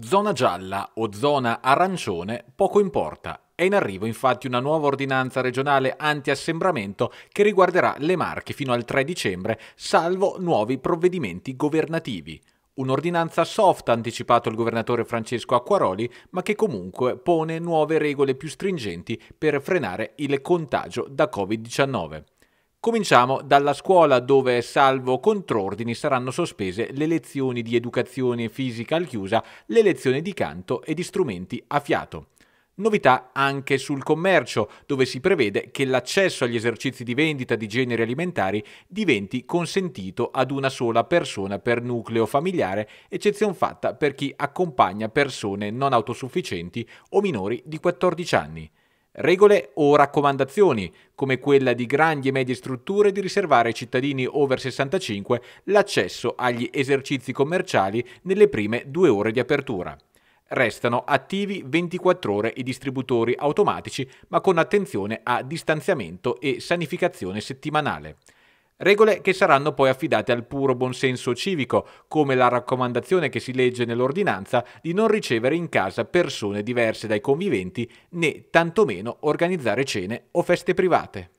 Zona gialla o zona arancione poco importa. È in arrivo infatti una nuova ordinanza regionale anti-assembramento che riguarderà le Marche fino al 3 dicembre, salvo nuovi provvedimenti governativi. Un'ordinanza soft ha anticipato il governatore Francesco Acquaroli, ma che comunque pone nuove regole più stringenti per frenare il contagio da Covid-19. Cominciamo dalla scuola dove, salvo contrordini, saranno sospese le lezioni di educazione fisica al chiusa, le lezioni di canto e di strumenti a fiato. Novità anche sul commercio, dove si prevede che l'accesso agli esercizi di vendita di generi alimentari diventi consentito ad una sola persona per nucleo familiare, eccezione fatta per chi accompagna persone non autosufficienti o minori di 14 anni. Regole o raccomandazioni, come quella di grandi e medie strutture di riservare ai cittadini over 65 l'accesso agli esercizi commerciali nelle prime due ore di apertura. Restano attivi 24 ore i distributori automatici, ma con attenzione a distanziamento e sanificazione settimanale. Regole che saranno poi affidate al puro buonsenso civico, come la raccomandazione che si legge nell'ordinanza di non ricevere in casa persone diverse dai conviventi né tantomeno organizzare cene o feste private.